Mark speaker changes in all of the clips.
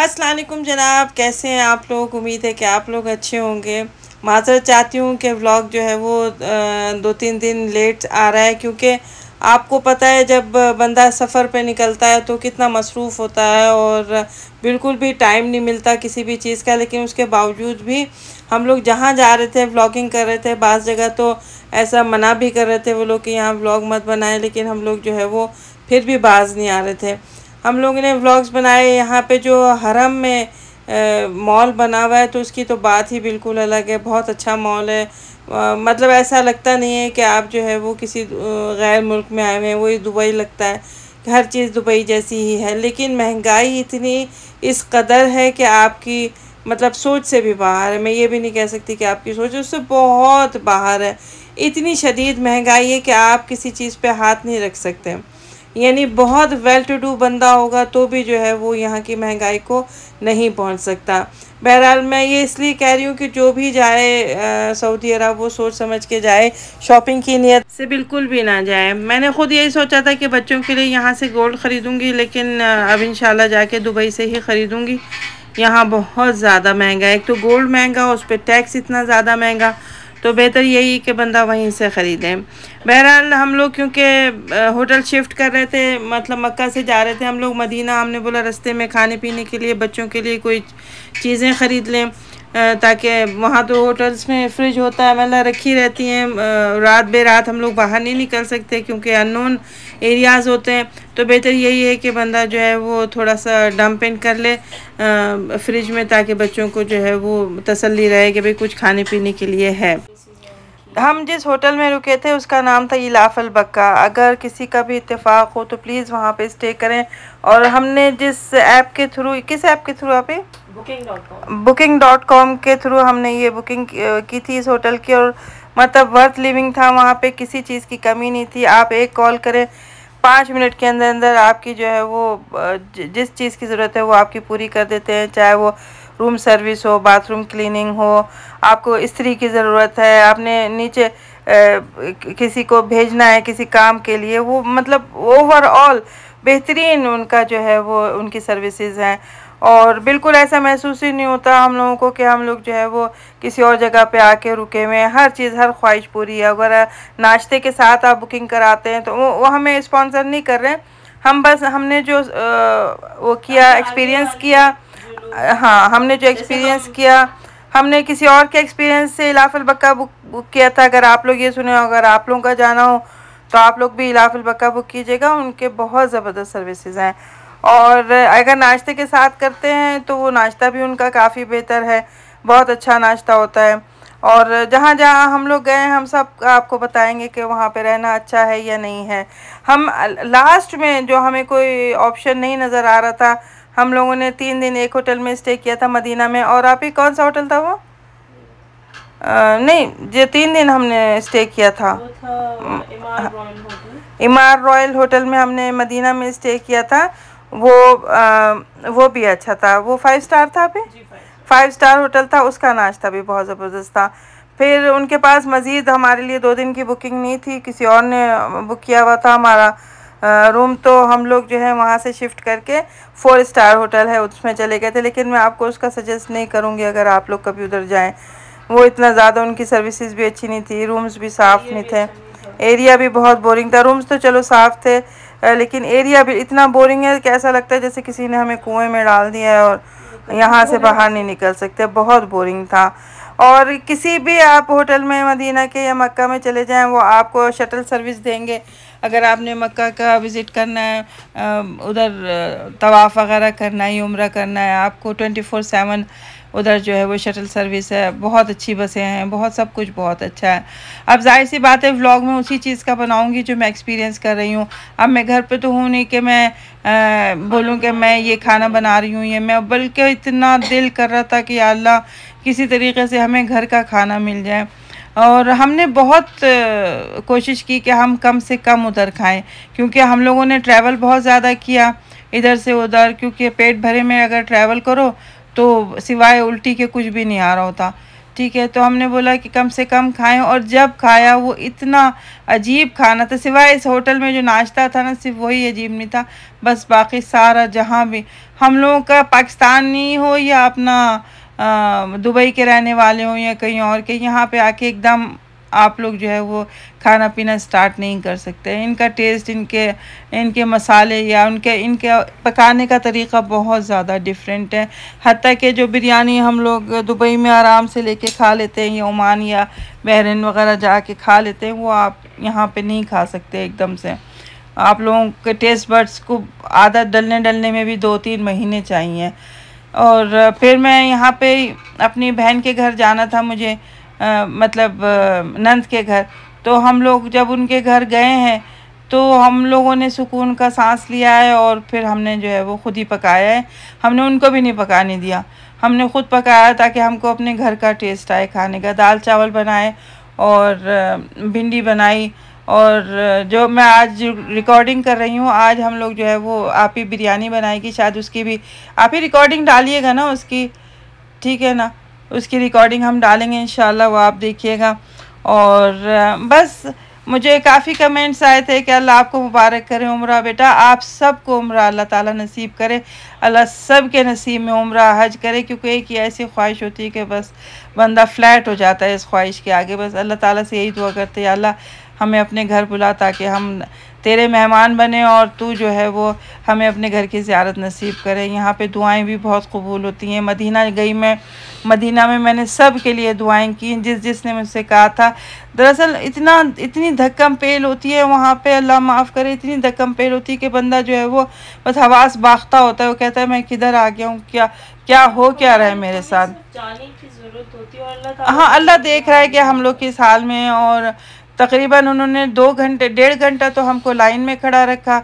Speaker 1: असलम जनाब कैसे हैं आप लोग उम्मीद है कि आप लोग अच्छे होंगे माजर चाहती हूँ कि व्लॉग जो है वो दो तीन दिन लेट आ रहा है क्योंकि आपको पता है जब बंदा सफ़र पे निकलता है तो कितना मसरूफ़ होता है और बिल्कुल भी टाइम नहीं मिलता किसी भी चीज़ का लेकिन उसके बावजूद भी हम लोग जहाँ जा रहे थे व्लॉगिंग कर रहे थे बाज़ जगह तो ऐसा मना भी कर रहे थे वो लोग कि यहाँ व्लॉग मत बनाएं लेकिन हम लोग जो है वो फिर भी बाज़ नहीं आ रहे थे हम लोगों ने व्लॉग्स बनाए यहाँ पे जो हरम में मॉल बना हुआ है तो उसकी तो बात ही बिल्कुल अलग है बहुत अच्छा मॉल है आ, मतलब ऐसा लगता नहीं है कि आप जो है वो किसी गैर मुल्क में आए हुए हैं वही दुबई लगता है हर चीज़ दुबई जैसी ही है लेकिन महंगाई इतनी इस कदर है कि आपकी मतलब सोच से भी बाहर है मैं ये भी नहीं कह सकती कि आपकी सोच उससे बहुत बाहर है इतनी शदीद महंगाई है कि आप किसी चीज़ पे हाथ नहीं रख सकते यानी बहुत वेल टू डू बंदा होगा तो भी जो है वो यहाँ की महंगाई को नहीं पहुँच सकता बहरहाल मैं ये इसलिए कह रही हूँ कि जो भी जाए सऊदी अरब वो सोच समझ के जाए शॉपिंग की नीयत से बिल्कुल भी ना जाए मैंने ख़ुद यही सोचा था कि बच्चों के लिए यहाँ से गोल्ड ख़रीदूँगी लेकिन अब इन जाके दुबई से ही ख़रीदूँगी यहाँ बहुत ज़्यादा महंगा है एक तो गोल्ड महंगा उस पर टैक्स इतना ज़्यादा महंगा तो बेहतर यही कि बंदा वहीं से ख़रीद लें बहरहाल हम लोग क्योंकि होटल शिफ्ट कर रहे थे मतलब मक्का से जा रहे थे हम लोग मदीना हमने बोला रस्ते में खाने पीने के लिए बच्चों के लिए कोई चीज़ें ख़रीद लें ताकि वहाँ तो होटल्स में फ्रिज होता है मतलब रखी रहती हैं रात बे रात हम लोग बाहर नहीं निकल सकते क्योंकि अननोन एरियाज़ होते हैं तो बेहतर यही है कि बंदा जो है वो थोड़ा सा डम्प इन कर ले फ्रिज में ताकि बच्चों को जो है वो तसल्ली रहे कि भाई कुछ खाने पीने के लिए है हम जिस होटल में रुके थे उसका नाम था इलाफल बक्का अगर किसी का भी इतफाक हो तो प्लीज़ वहाँ पे स्टे करें और हमने जिस ऐप के थ्रू किस ऐप के थ्रू आप बुकिंग डॉट कॉम के थ्रू हमने ये बुकिंग की थी इस होटल की और मतलब वर्थ लिविंग था वहाँ पे किसी चीज़ की कमी नहीं थी आप एक कॉल करें पाँच मिनट के अंदर अंदर आपकी जो है वो जिस चीज़ की ज़रूरत है वो आपकी पूरी कर देते हैं चाहे वो रूम सर्विस हो बाथरूम क्लीनिंग हो आपको स्त्री की ज़रूरत है आपने नीचे किसी को भेजना है किसी काम के लिए वो मतलब ओवरऑल बेहतरीन उनका जो है वो उनकी सर्विसेज हैं और बिल्कुल ऐसा महसूस ही नहीं होता हम लोगों को कि हम लोग जो है वो किसी और जगह पे आके रुके हुए हैं हर चीज़ हर ख्वाहिश पूरी है अगर नाश्ते के साथ आप बुकिंग कराते हैं तो वो वो हमें स्पॉन्सर नहीं कर रहे हम बस हमने जो आ, वो किया एक्सपीरियंस किया हाँ हमने जो एक्सपीरियंस किया हमने किसी और के एक्सपीरियंस से इलाफुल बक्का बुक बुक किया था अगर आप लोग ये सुने अगर आप लोगों का जाना हो तो आप लोग भी इलाफुल बक्का बुक कीजिएगा उनके बहुत ज़बरदस्त सर्विसेज हैं और अगर नाश्ते के साथ करते हैं तो वो नाश्ता भी उनका काफ़ी बेहतर है बहुत अच्छा नाश्ता होता है और जहाँ जहाँ हम लोग गए हम सब आपको बताएंगे कि वहाँ पे रहना अच्छा है या नहीं है हम लास्ट में जो हमें कोई ऑप्शन नहीं नज़र आ रहा था हम लोगों ने तीन दिन एक होटल में स्टे किया था मदीना में और आप ही कौन सा होटल था वो आ, नहीं जो तीन दिन हमने स्टे किया था इमार रॉयल होटल में हमने मदीना में स्टे किया था वो आ, वो भी अच्छा था वो फाइव स्टार था अभी फाइव स्टार होटल था उसका नाश्ता भी बहुत ज़बरदस्त था फिर उनके पास मज़ीद हमारे लिए दो दिन की बुकिंग नहीं थी किसी और ने बुक किया हुआ था हमारा रूम तो हम लोग जो है वहाँ से शिफ्ट करके फोर स्टार होटल है उसमें चले गए थे लेकिन मैं आपको उसका सजेस्ट नहीं करूँगी अगर आप लोग कभी उधर जाएँ वो इतना ज़्यादा उनकी सर्विसेज भी अच्छी नहीं थी रूम्स भी साफ़ नहीं थे एरिया अच्छा भी बहुत बोरिंग था रूम्स तो चलो साफ़ थे लेकिन एरिया भी इतना बोरिंग है कि ऐसा लगता है जैसे किसी ने हमें कुएं में डाल दिया है और यहाँ से बाहर नहीं निकल सकते बहुत बोरिंग था और किसी भी आप होटल में मदीना के या मक्का में चले जाएं वो आपको शटल सर्विस देंगे अगर आपने मक्का का विज़िट करना है उधर तवाफ़ वगैरह करना है उम्र करना है आपको ट्वेंटी फोर सेवन उधर जो है वो शटल सर्विस है बहुत अच्छी बसें हैं बहुत सब कुछ बहुत अच्छा है अब जाहिर सी बात है व्लॉग में उसी चीज़ का बनाऊँगी जो मैं एक्सपीरियंस कर रही हूँ अब मैं घर पर तो हूँ नहीं कि मैं बोलूँ कि मैं ये खाना बना रही हूँ ये मैं बल्कि इतना दिल कर रहा था कि अल्लाह किसी तरीके से हमें घर का खाना मिल जाए और हमने बहुत कोशिश की कि हम कम से कम उधर खाएं क्योंकि हम लोगों ने ट्रैवल बहुत ज़्यादा किया इधर से उधर क्योंकि पेट भरे में अगर ट्रैवल करो तो सिवाय उल्टी के कुछ भी नहीं आ रहा होता ठीक है तो हमने बोला कि कम से कम खाएं और जब खाया वो इतना अजीब खाना था सिवाय इस होटल में जो नाश्ता था ना सिर्फ वही अजीब नहीं था बस बाकी सारा जहाँ भी हम लोगों का पाकिस्तानी हो या अपना दुबई के रहने वाले हों या कहीं और के यहाँ पे आके एकदम आप लोग जो है वो खाना पीना स्टार्ट नहीं कर सकते इनका टेस्ट इनके इनके मसाले या उनके इनके पकाने का तरीका बहुत ज़्यादा डिफरेंट है हती कि जो बिरयानी हम लोग दुबई में आराम से लेके खा लेते हैं या ओमान या बहरीन वगैरह जाके खा लेते हैं वो आप यहाँ पे नहीं खा सकते एकदम से आप लोगों के टेस्ट बर्ड्स को आदत डलने डलने में भी दो तीन महीने चाहिए और फिर मैं यहाँ पे अपनी बहन के घर जाना था मुझे आ, मतलब नंद के घर तो हम लोग जब उनके घर गए हैं तो हम लोगों ने सुकून का सांस लिया है और फिर हमने जो है वो ख़ुद ही पकाया है हमने उनको भी नहीं पकाने दिया हमने ख़ुद पकाया ताकि हमको अपने घर का टेस्ट आए खाने का दाल चावल बनाए और भिंडी बनाई और जो मैं आज रिकॉर्डिंग कर रही हूँ आज हम लोग जो है वो आप ही बिरयानी बनाएगी शायद उसकी भी आप ही रिकॉर्डिंग डालिएगा ना उसकी ठीक है ना उसकी रिकॉर्डिंग हम डालेंगे इन वो आप देखिएगा और बस मुझे काफ़ी कमेंट्स आए थे कि अल्लाह आपको मुबारक करे उम्र बेटा आप सबको उम्र अल्लाह ताला नसीब करे अल्लाह सब के नसीब में उम्र हज करे क्योंकि एक ही ऐसी ख्वाहिश होती है कि बस बंदा फ्लैट हो जाता है इस ख्वाहिश के आगे बस अल्लाह ताला से यही दुआ करते हैं अल्लाह हमें अपने घर बुला ताकि हम तेरे मेहमान बने और तू जो है वो हमें अपने घर की ज्यारत नसीब करे यहाँ पे दुआएं भी बहुत कबूल होती हैं मदीना गई मैं मदीना में मैंने सब के लिए दुआएं की जिस जिसने मुझसे कहा था दरअसल इतना इतनी धक्कम पेल होती है वहाँ पे अल्लाह माफ़ करे इतनी धक्कम पेल होती है कि बंदा जो है वो बस हवास बाखता होता है वो कहता है मैं किधर आ गया हूँ क्या क्या हो क्या रहा है मेरे साथ हाँ अल्लाह देख रहा है कि हम लोग किस हाल में और तकरीबन उन्होंने दो घंटे डेढ़ घंटा तो हमको लाइन में खड़ा रखा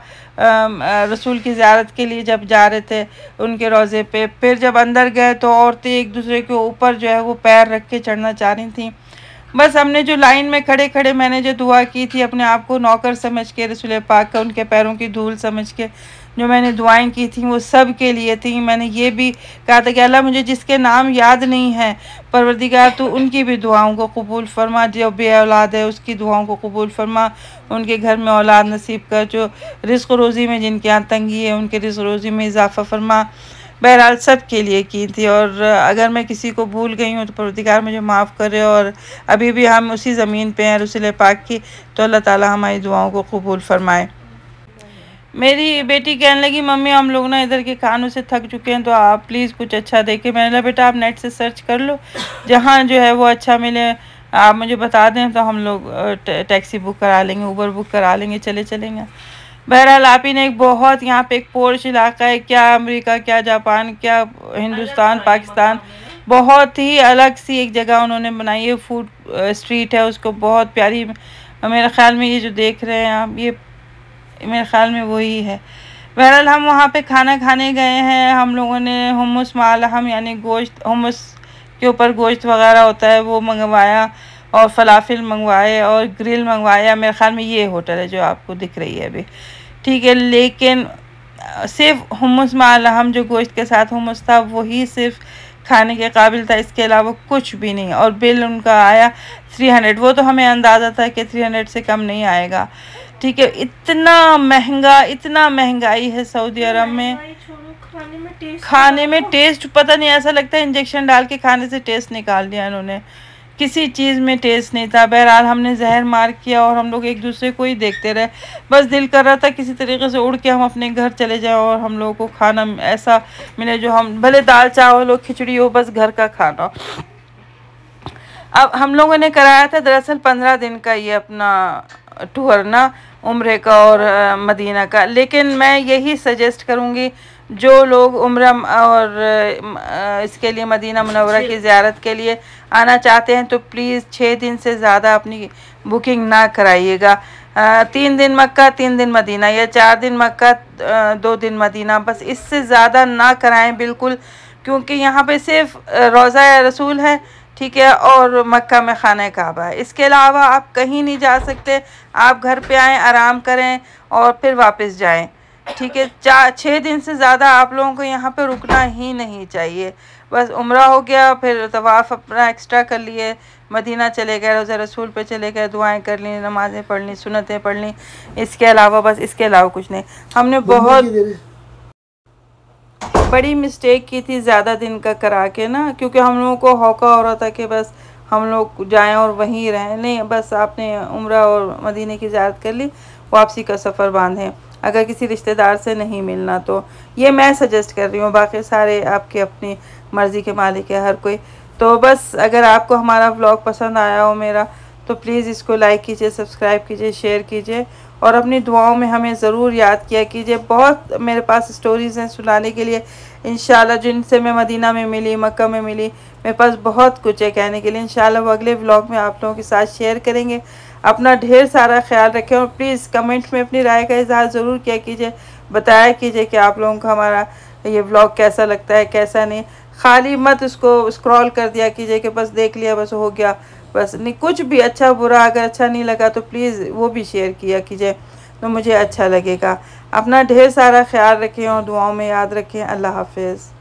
Speaker 1: रसूल की ज्यारत के लिए जब जा रहे थे उनके रोज़े पे फिर जब अंदर गए तो औरतें एक दूसरे के ऊपर जो है वो पैर रख के चढ़ना चाह रही थी बस हमने जो लाइन में खड़े खड़े मैंने जो दुआ की थी अपने आप को नौकर समझ के रसूल पाक का उनके पैरों की धूल समझ के जो मैंने दुआएं की थी वो सब के लिए थी मैंने ये भी कहा था कि अल्लाह मुझे जिसके नाम याद नहीं है परवरदिगार तो उनकी भी दुआओं को कबूल फरमा जो बे औलाद है उसकी दुआओं को कबूल फरमा उनके घर में औलाद नसीब कर जो रिस्क रोज़ी में जिनके आतंगी है उनके रिस्क रोज़ी में इजाफ़ा फरमा बहरहाल सब के लिए की थी और अगर मैं किसी को भूल गई हूँ तो परवरदिगार मुझे माफ़ करे और अभी भी हम उसी ज़मीन पे हैं रसिल पाक की तो अल्लाह ताला हमारी दुआओं को कबूल फरमाए मेरी बेटी कहने लगी मम्मी हम लोग ना इधर के खानों से थक चुके हैं तो आप प्लीज़ कुछ अच्छा देखें मैंने कहा बेटा आप नेट से सर्च कर लो जहाँ जो है वो अच्छा मिले आप मुझे बता दें तो हम लोग टैक्सी बुक करा लेंगे ऊबर बुक करा लेंगे चले चलेंगे बहरहाल आप ही ने एक बहुत यहाँ पे एक पोर्श इलाका है क्या अमेरिका क्या जापान क्या हिंदुस्तान पाकिस्तान बहुत ही अलग सी एक जगह उन्होंने बनाई है फूड स्ट्रीट है उसको बहुत प्यारी मेरे ख्याल में ये जो देख रहे हैं आप ये मेरे ख़्याल में वही है बहरहाल हम वहाँ पे खाना खाने गए हैं हम लोगों ने हमस हम यानी गोश्त हमस के ऊपर गोश्त वगैरह होता है वो मंगवाया और फलाफिल मंगवाए और ग्रिल मंगवाया मेरे ख़्याल में ये होटल है जो आपको दिख रही है अभी ठीक है लेकिन सिर्फ हमस हम जो गोश्त के साथ हमस था वही सिर्फ खाने के काबिल था इसके अलावा कुछ भी नहीं और बिल उनका आया थ्री हंड्रेड वो तो हमें अंदाज़ा था कि थ्री हंड्रेड से कम नहीं आएगा ठीक है इतना महंगा इतना महंगाई है सऊदी अरब में खाने में टेस्ट खाने में टेस्ट पता नहीं ऐसा लगता है इंजेक्शन डाल के खाने से टेस्ट निकाल दिया इन्होंने किसी चीज़ में टेस्ट नहीं था बहरहाल हमने जहर मार किया और हम लोग एक दूसरे को ही देखते रहे बस दिल कर रहा था किसी तरीके से उड़ के हम अपने घर चले जाएं और हम लोगों को खाना ऐसा मिले जो हम भले दाल चावल हो खिचड़ी हो बस घर का खाना अब हम लोगों ने कराया था दरअसल पंद्रह दिन का ये अपना टूर ना उम्र का और मदीना का लेकिन मैं यही सजेस्ट करूँगी जो लोग उम्र और इसके लिए मदीना मनवरा की ज्यारत के लिए आना चाहते हैं तो प्लीज़ छः दिन से ज़्यादा अपनी बुकिंग ना कराइएगा तीन दिन मक्का तीन दिन मदीना या चार दिन मक्का दो दिन मदीना बस इससे ज़्यादा ना कराएं बिल्कुल क्योंकि यहाँ पे सिर्फ रोज़ा रसूल है ठीक है और मक्का में खाना काबा है इसके अलावा आप कहीं नहीं जा सकते आप घर पे आएँ आराम करें और फिर वापस जाएँ ठीक है चार छः दिन से ज़्यादा आप लोगों को यहाँ पे रुकना ही नहीं चाहिए बस उम्र हो गया फिर तवाफ़ अपना एक्स्ट्रा कर लिए मदीना चले गए रोज़ा रसूल पे चले गए दुआएं कर ली नमाज़ें पढ़ ली सुनतें पढ़ ली इसके अलावा बस इसके अलावा कुछ नहीं हमने बहुत बड़ी मिस्टेक की थी ज़्यादा दिन का करा के ना क्योंकि हम लोगों को हौका हो रहा था कि बस हम लोग जाएँ और वहीं रहें नहीं बस आपने उम्र और मदीने की ज्यादात कर ली वापसी का सफ़र बांधें अगर किसी रिश्तेदार से नहीं मिलना तो ये मैं सजेस्ट कर रही हूँ बाकी सारे आपके अपनी मर्ज़ी के मालिक है हर कोई तो बस अगर आपको हमारा ब्लॉग पसंद आया हो मेरा तो प्लीज़ इसको लाइक कीजिए सब्सक्राइब कीजिए शेयर कीजिए और अपनी दुआओं में हमें ज़रूर याद किया कीजिए बहुत मेरे पास स्टोरीज़ हैं सुनाने के लिए इन जिनसे मैं मदीना में मिली मक्का में मिली मेरे पास बहुत कुछ है कहने के लिए इन वो अगले ब्लॉग में आप लोगों के साथ शेयर करेंगे अपना ढेर सारा ख्याल रखें और प्लीज़ कमेंट में अपनी राय का इजहार ज़रूर किया कीजिए बताया कीजिए कि आप लोगों को हमारा ये ब्लॉग कैसा लगता है कैसा नहीं खाली मत उसको स्क्रॉल कर दिया कीजिए कि बस देख लिया बस हो गया बस नहीं कुछ भी अच्छा बुरा अगर अच्छा नहीं लगा तो प्लीज़ वो भी शेयर किया कीजिए तो मुझे अच्छा लगेगा अपना ढेर सारा ख्याल रखें और दुआओं में याद रखें अल्लाह हाफिज़